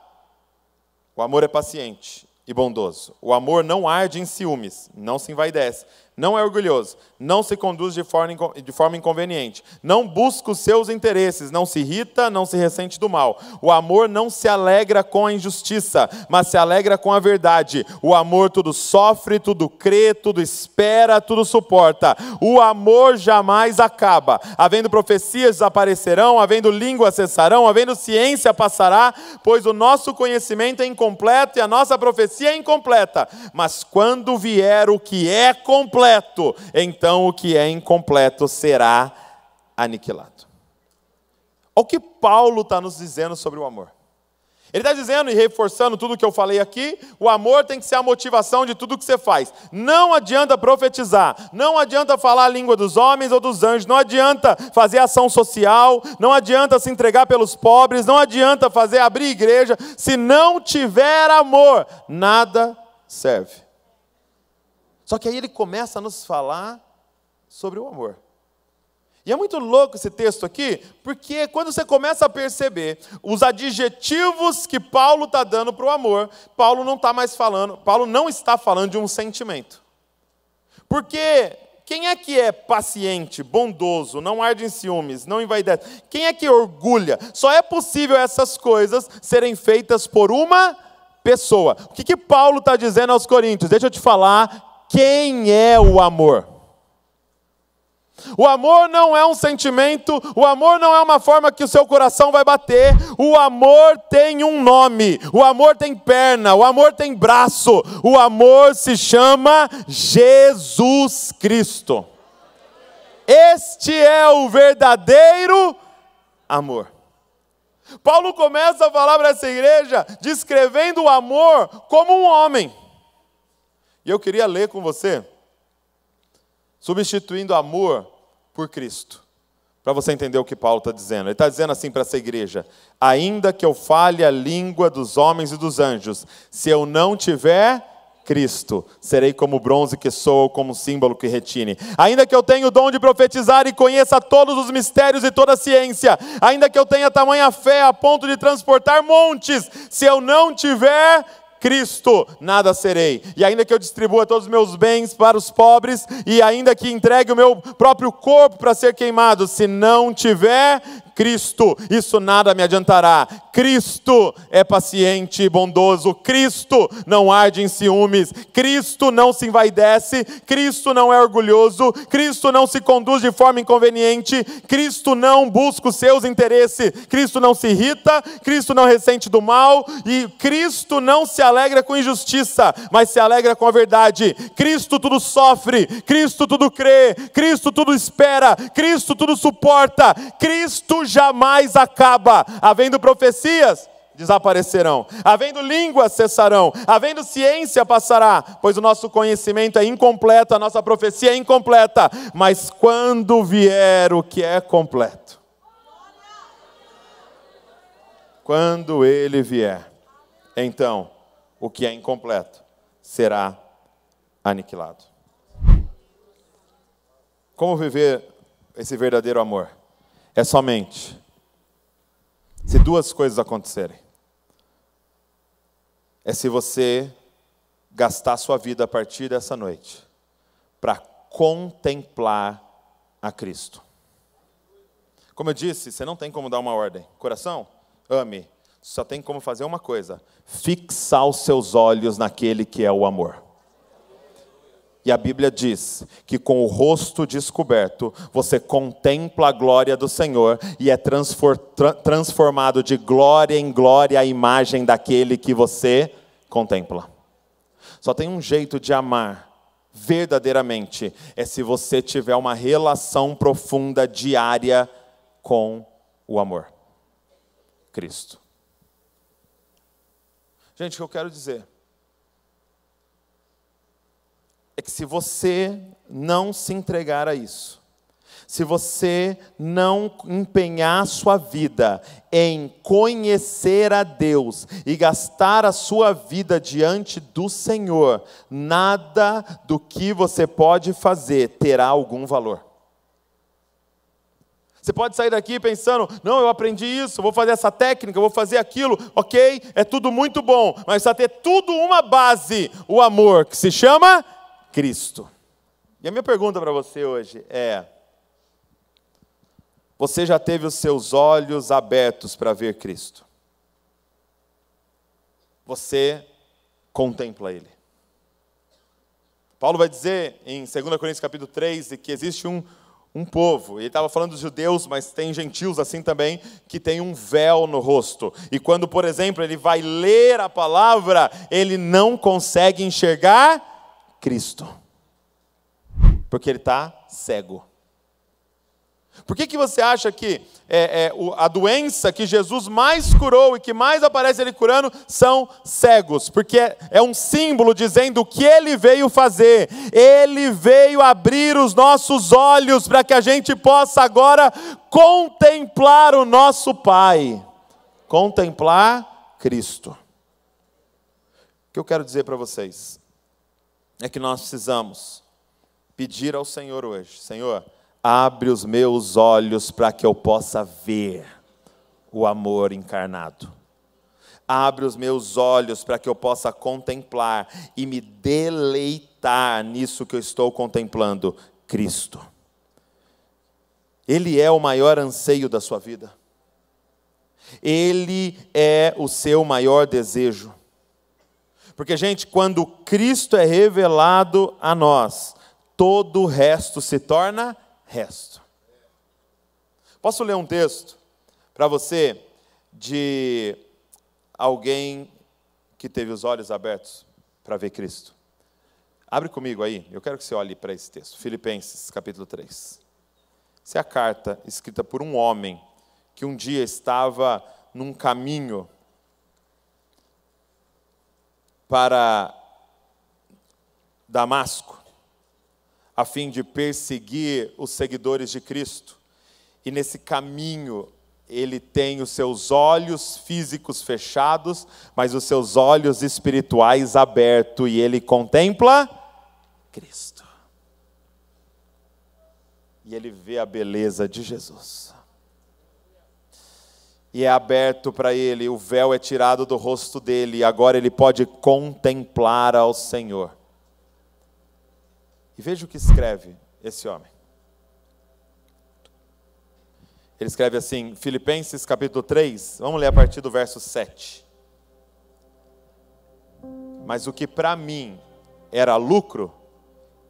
O amor é paciente e bondoso. O amor não arde em ciúmes, não se envaidece, não é orgulhoso, não se conduz de forma, de forma inconveniente, não busca os seus interesses, não se irrita, não se ressente do mal. O amor não se alegra com a injustiça, mas se alegra com a verdade. O amor tudo sofre, tudo crê, tudo espera, tudo suporta. O amor jamais acaba. Havendo profecias desaparecerão, havendo língua cessarão, havendo ciência passará, pois o nosso conhecimento é incompleto e a nossa profecia é incompleta. Mas quando vier o que é completo, completo, então o que é incompleto será aniquilado. Olha o que Paulo está nos dizendo sobre o amor. Ele está dizendo e reforçando tudo o que eu falei aqui: o amor tem que ser a motivação de tudo que você faz. Não adianta profetizar, não adianta falar a língua dos homens ou dos anjos, não adianta fazer ação social, não adianta se entregar pelos pobres, não adianta fazer abrir igreja. Se não tiver amor, nada serve. Só que aí ele começa a nos falar sobre o amor. E é muito louco esse texto aqui, porque quando você começa a perceber os adjetivos que Paulo está dando para o amor, Paulo não está mais falando, Paulo não está falando de um sentimento. Porque quem é que é paciente, bondoso, não arde em ciúmes, não invadece? Quem é que orgulha? Só é possível essas coisas serem feitas por uma pessoa. O que, que Paulo está dizendo aos Coríntios? Deixa eu te falar quem é o amor. O amor não é um sentimento, o amor não é uma forma que o seu coração vai bater. O amor tem um nome, o amor tem perna, o amor tem braço. O amor se chama Jesus Cristo. Este é o verdadeiro amor. Paulo começa a falar para essa igreja descrevendo o amor como um homem. E eu queria ler com você, substituindo amor por Cristo, para você entender o que Paulo está dizendo. Ele está dizendo assim para essa igreja: ainda que eu fale a língua dos homens e dos anjos, se eu não tiver Cristo, serei como bronze que soa, como símbolo que retine. Ainda que eu tenha o dom de profetizar e conheça todos os mistérios e toda a ciência, ainda que eu tenha tamanha fé a ponto de transportar montes, se eu não tiver Cristo, nada serei. E ainda que eu distribua todos os meus bens para os pobres, e ainda que entregue o meu próprio corpo para ser queimado, se não tiver Cristo, isso nada me adiantará. Cristo é paciente e bondoso, Cristo não arde em ciúmes, Cristo não se envaidece, Cristo não é orgulhoso, Cristo não se conduz de forma inconveniente, Cristo não busca os seus interesses, Cristo não se irrita, Cristo não ressente do mal e Cristo não se alegra com injustiça, mas se alegra com a verdade. Cristo tudo sofre, Cristo tudo crê, Cristo tudo espera, Cristo tudo suporta, Cristo jamais acaba. Havendo profecia profecias desaparecerão, havendo línguas cessarão, havendo ciência passará, pois o nosso conhecimento é incompleto, a nossa profecia é incompleta, mas quando vier o que é completo, quando ele vier, então o que é incompleto será aniquilado. Como viver esse verdadeiro amor? É somente se duas coisas acontecerem. É se você gastar sua vida a partir dessa noite para contemplar a Cristo. Como eu disse, você não tem como dar uma ordem. Coração, ame. Só tem como fazer uma coisa: fixar os seus olhos naquele que é o amor. E a Bíblia diz que com o rosto descoberto, você contempla a glória do Senhor e é transformado de glória em glória à imagem daquele que você contempla. Só tem um jeito de amar verdadeiramente, é se você tiver uma relação profunda, diária com o amor. Cristo. Gente, o que eu quero dizer é que se você não se entregar a isso, se você não empenhar sua vida em conhecer a Deus e gastar a sua vida diante do Senhor, nada do que você pode fazer terá algum valor. Você pode sair daqui pensando: não, eu aprendi isso, vou fazer essa técnica, vou fazer aquilo, ok, é tudo muito bom, mas precisa ter tudo uma base: o amor, que se chama Cristo. E a minha pergunta para você hoje é: você já teve os seus olhos abertos para ver Cristo? Você contempla Ele. Paulo vai dizer em 2 Coríntios capítulo 3 que existe um, um povo, ele estava falando dos judeus, mas tem gentios assim também, que tem um véu no rosto. E quando, por exemplo, ele vai ler a palavra, ele não consegue enxergar Cristo. Porque ele está cego. Por que, que você acha que é, é, a doença que Jesus mais curou e que mais aparece ele curando são cegos? Porque é, é um símbolo dizendo o que ele veio fazer. Ele veio abrir os nossos olhos para que a gente possa agora contemplar o nosso Pai. Contemplar Cristo. O que eu quero dizer para vocês? é que nós precisamos pedir ao Senhor hoje: Senhor, abre os meus olhos para que eu possa ver o amor encarnado. Abre os meus olhos para que eu possa contemplar e me deleitar nisso que eu estou contemplando, Cristo. Ele é o maior anseio da sua vida. Ele é o seu maior desejo. Porque, gente, quando Cristo é revelado a nós, todo o resto se torna resto. Posso ler um texto para você de alguém que teve os olhos abertos para ver Cristo? Abre comigo aí, eu quero que você olhe para esse texto, Filipenses capítulo 3. Essa é a carta escrita por um homem que um dia estava num caminho para Damasco, a fim de perseguir os seguidores de Cristo. E nesse caminho, ele tem os seus olhos físicos fechados, mas os seus olhos espirituais abertos, e ele contempla Cristo. E ele vê a beleza de Jesus e é aberto para ele, o véu é tirado do rosto dele, e agora ele pode contemplar ao Senhor. E veja o que escreve esse homem. Ele escreve assim, Filipenses capítulo 3, vamos ler a partir do verso 7. Mas o que para mim era lucro,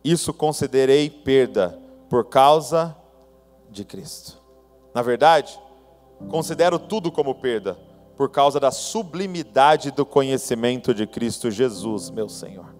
isso considerei perda por causa de Cristo. Na verdade, Considero tudo como perda, por causa da sublimidade do conhecimento de Cristo Jesus, meu Senhor.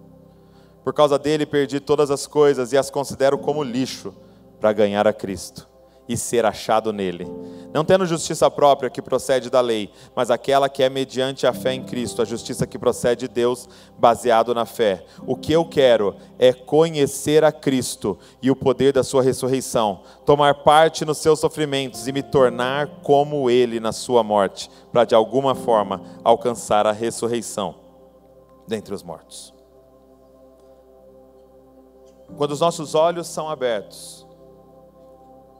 Por causa dele perdi todas as coisas e as considero como lixo para ganhar a Cristo e ser achado nele. Não tendo justiça própria que procede da lei, mas aquela que é mediante a fé em Cristo, a justiça que procede de Deus, baseado na fé. O que eu quero é conhecer a Cristo e o poder da sua ressurreição, tomar parte nos seus sofrimentos e me tornar como ele na sua morte, para de alguma forma alcançar a ressurreição dentre os mortos. Quando os nossos olhos são abertos,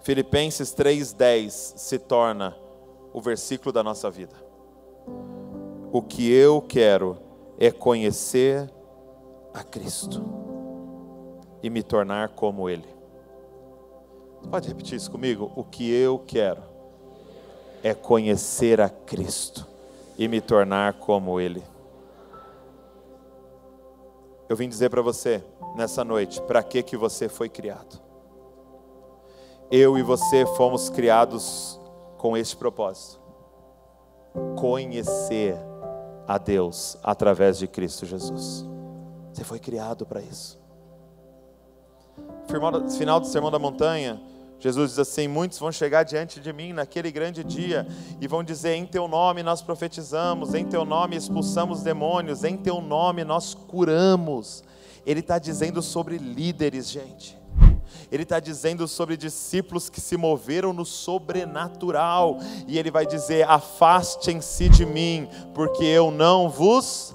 Filipenses 3,10 se torna o versículo da nossa vida. O que eu quero é conhecer a Cristo e me tornar como Ele. Pode repetir isso comigo? O que eu quero é conhecer a Cristo e me tornar como Ele. Eu vim dizer para você nessa noite, para que que você foi criado? Eu e você fomos criados com este propósito: conhecer a Deus através de Cristo Jesus. Você foi criado para isso. Final do Sermão da Montanha, Jesus diz assim: Muitos vão chegar diante de mim naquele grande dia e vão dizer: Em teu nome nós profetizamos, em teu nome expulsamos demônios, em teu nome nós curamos. Ele está dizendo sobre líderes, gente ele está dizendo sobre discípulos que se moveram no sobrenatural, e ele vai dizer: Afastem-se de mim, porque eu não vos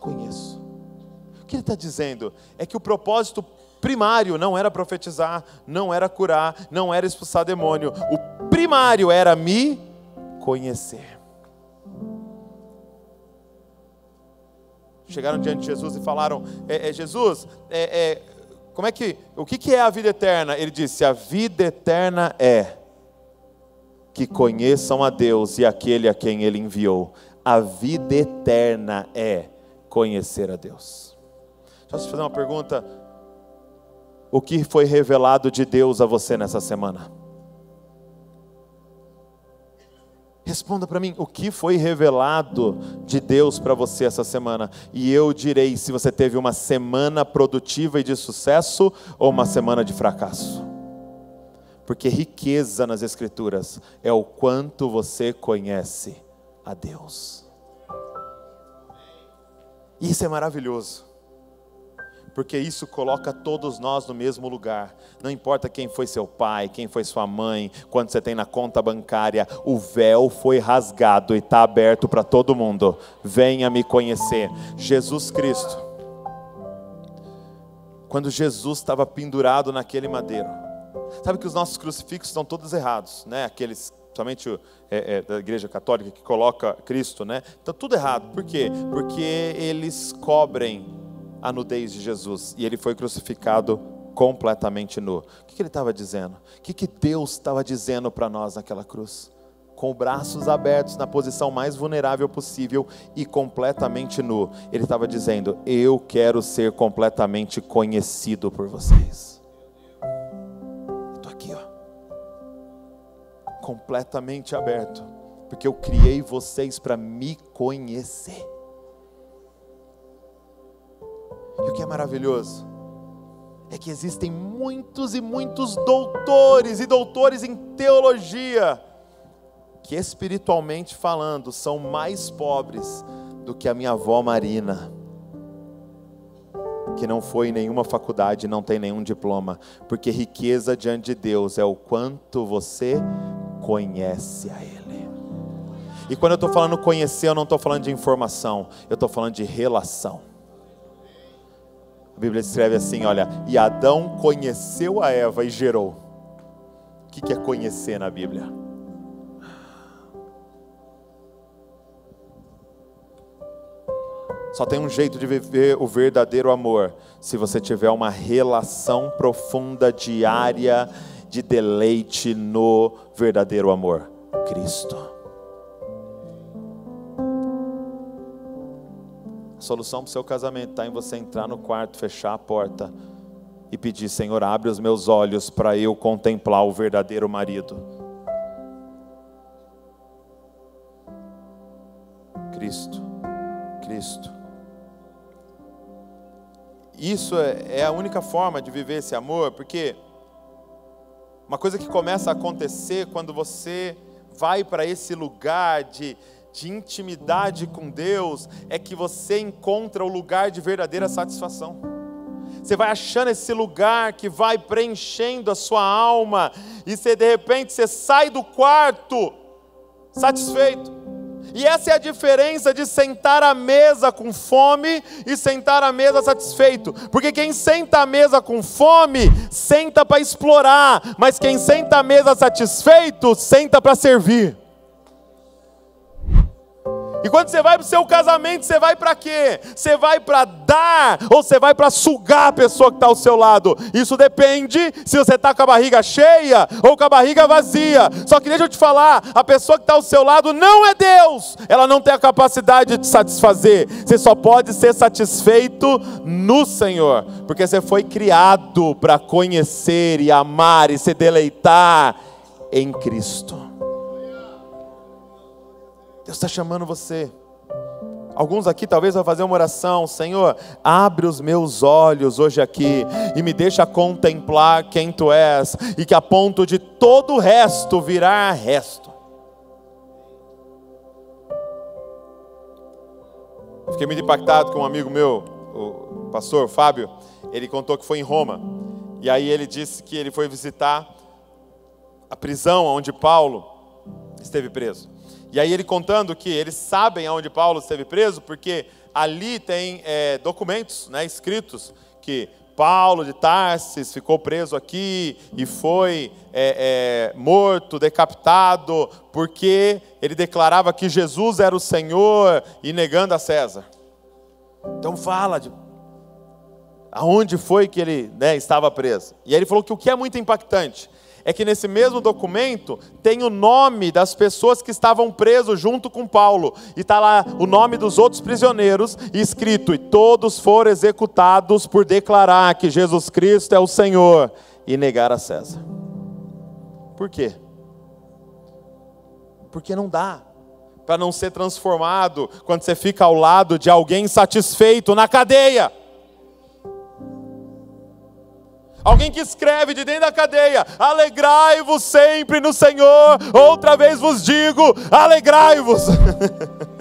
conheço. O que ele está dizendo é que o propósito primário não era profetizar, não era curar, não era expulsar demônio, o primário era me conhecer. Chegaram diante de Jesus e falaram: é, é, Jesus, é, é como é que, o que, que é a vida eterna? Ele disse: a vida eterna é que conheçam a Deus e aquele a quem Ele enviou. A vida eterna é conhecer a Deus. Deixa eu te fazer uma pergunta. O que foi revelado de Deus a você nessa semana? Responda para mim, o que foi revelado de Deus para você essa semana? E eu direi se você teve uma semana produtiva e de sucesso ou uma semana de fracasso. Porque riqueza nas Escrituras é o quanto você conhece a Deus. Isso é maravilhoso porque isso coloca todos nós no mesmo lugar. Não importa quem foi seu pai, quem foi sua mãe, quanto você tem na conta bancária, o véu foi rasgado e está aberto para todo mundo. Venha me conhecer. Jesus Cristo, quando Jesus estava pendurado naquele madeiro, sabe que os nossos crucifixos estão todos errados, né? Aqueles somente é, é, da Igreja Católica que coloca Cristo, né? Está tudo errado. Por quê? Porque eles cobrem a nudez de Jesus e ele foi crucificado completamente nu. O que, ele estava dizendo? O que, Deus estava dizendo para nós naquela cruz? Com braços abertos, na posição mais vulnerável possível e completamente nu, ele estava dizendo: Eu quero ser completamente conhecido por vocês. Estou aqui, ó, completamente aberto, porque eu criei vocês para me conhecer. que é maravilhoso? É que existem muitos e muitos doutores e doutores em teologia, que espiritualmente falando são mais pobres do que a minha avó Marina, que não foi em nenhuma faculdade, não tem nenhum diploma, porque riqueza diante de Deus é o quanto você conhece a Ele. E quando eu estou falando conhecer, eu não estou falando de informação, eu estou falando de relação. A Bíblia escreve assim: olha, e Adão conheceu a Eva e gerou. O que é conhecer na Bíblia? Só tem um jeito de viver o verdadeiro amor, se você tiver uma relação profunda, diária, de deleite no verdadeiro amor Cristo. solução para o seu casamento está em você entrar no quarto, fechar a porta e pedir: Senhor, abre os meus olhos para eu contemplar o verdadeiro marido. Cristo, Cristo. Isso é, é a única forma de viver esse amor, porque uma coisa que começa a acontecer quando você vai para esse lugar de de intimidade com Deus é que você encontra o lugar de verdadeira satisfação. Você vai achando esse lugar que vai preenchendo a sua alma, e você, de repente você sai do quarto satisfeito. E essa é a diferença de sentar à mesa com fome e sentar à mesa satisfeito. Porque quem senta à mesa com fome, senta para explorar, mas quem senta à mesa satisfeito, senta para servir. E quando você vai para o seu casamento, você vai para quê? Você vai para dar ou você vai para sugar a pessoa que está ao seu lado? Isso depende se você está com a barriga cheia ou com a barriga vazia. Só que deixa eu te falar: a pessoa que está ao seu lado não é Deus, ela não tem a capacidade de te satisfazer. Você só pode ser satisfeito no Senhor, porque você foi criado para conhecer e amar e se deleitar em Cristo. Deus está chamando você. Alguns aqui talvez vão fazer uma oração, Senhor, abre os meus olhos hoje aqui e me deixa contemplar quem tu és, e que a ponto de todo o resto virá resto. fiquei muito impactado com um amigo meu, o pastor Fábio, ele contou que foi em Roma. E aí ele disse que ele foi visitar a prisão onde Paulo esteve preso. E aí ele contando que eles sabem aonde Paulo esteve preso, porque ali tem é, documentos né, escritos que Paulo de Tarsis ficou preso aqui e foi é, é, morto, decapitado, porque ele declarava que Jesus era o Senhor e negando a César. Então fala de aonde foi que ele né, estava preso. E aí ele falou que o que é muito impactante é que nesse mesmo documento tem o nome das pessoas que estavam presos junto com Paulo, e está lá o nome dos outros prisioneiros, e escrito: E todos foram executados por declarar que Jesus Cristo é o Senhor e negar a César. Por quê? Porque não dá para não ser transformado quando você fica ao lado de alguém satisfeito na cadeia. Alguém que escreve de dentro da cadeia: Alegrai-vos sempre no Senhor. Outra vez vos digo: alegrai-vos.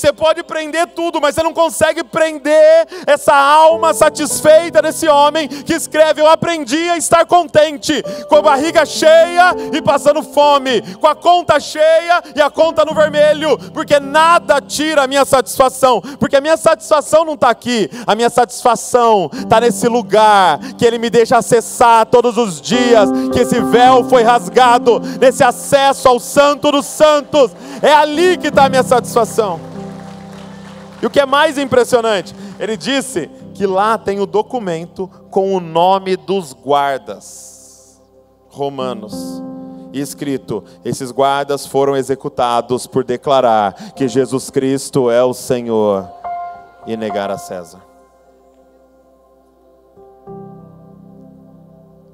Você pode prender tudo, mas você não consegue prender essa alma satisfeita desse homem que escreve: Eu aprendi a estar contente, com a barriga cheia e passando fome, com a conta cheia e a conta no vermelho, porque nada tira a minha satisfação, porque a minha satisfação não está aqui, a minha satisfação está nesse lugar que Ele me deixa acessar todos os dias, que esse véu foi rasgado, nesse acesso ao Santo dos Santos, é ali que está a minha satisfação. E o que é mais impressionante, ele disse que lá tem o documento com o nome dos guardas romanos. E escrito: esses guardas foram executados por declarar que Jesus Cristo é o Senhor e negar a César.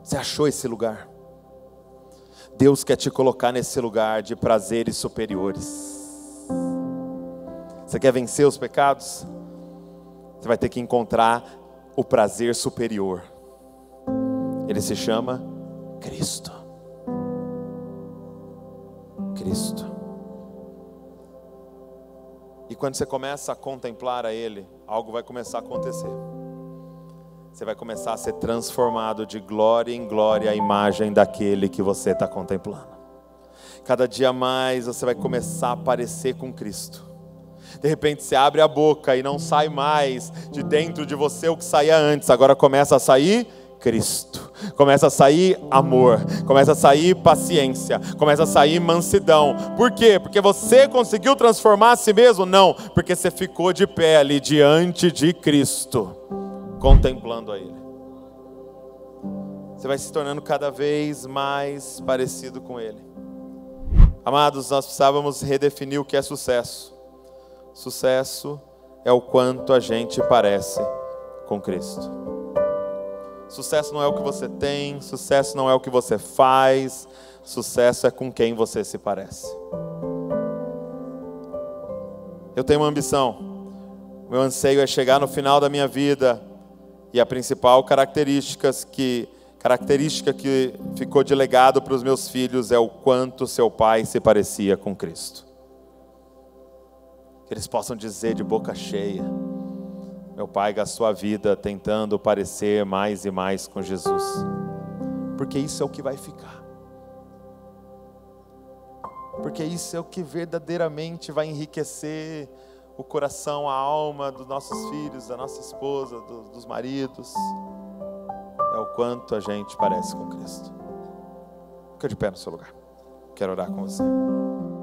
Você achou esse lugar? Deus quer te colocar nesse lugar de prazeres superiores. Você quer vencer os pecados? Você vai ter que encontrar o prazer superior. Ele se chama Cristo. Cristo. E quando você começa a contemplar a Ele, algo vai começar a acontecer. Você vai começar a ser transformado de glória em glória à imagem daquele que você está contemplando. Cada dia mais você vai começar a parecer com Cristo. De repente você abre a boca e não sai mais de dentro de você o que saía antes, agora começa a sair Cristo. Começa a sair amor, começa a sair paciência, começa a sair mansidão. Por quê? Porque você conseguiu transformar a si mesmo? Não, porque você ficou de pé ali diante de Cristo, contemplando a Ele. Você vai se tornando cada vez mais parecido com Ele. Amados, nós precisávamos redefinir o que é sucesso. Sucesso é o quanto a gente parece com Cristo. Sucesso não é o que você tem, sucesso não é o que você faz, sucesso é com quem você se parece. Eu tenho uma ambição. Meu anseio é chegar no final da minha vida e a principal característica que, característica que ficou de legado para os meus filhos é o quanto seu pai se parecia com Cristo que eles possam dizer de boca cheia: Meu Pai gastou a vida tentando parecer mais e mais com Jesus, porque isso é o que vai ficar, porque isso é o que verdadeiramente vai enriquecer o coração, a alma dos nossos filhos, da nossa esposa, do, dos maridos, é o quanto a gente parece com Cristo. Fica de pé no seu lugar, quero orar com você.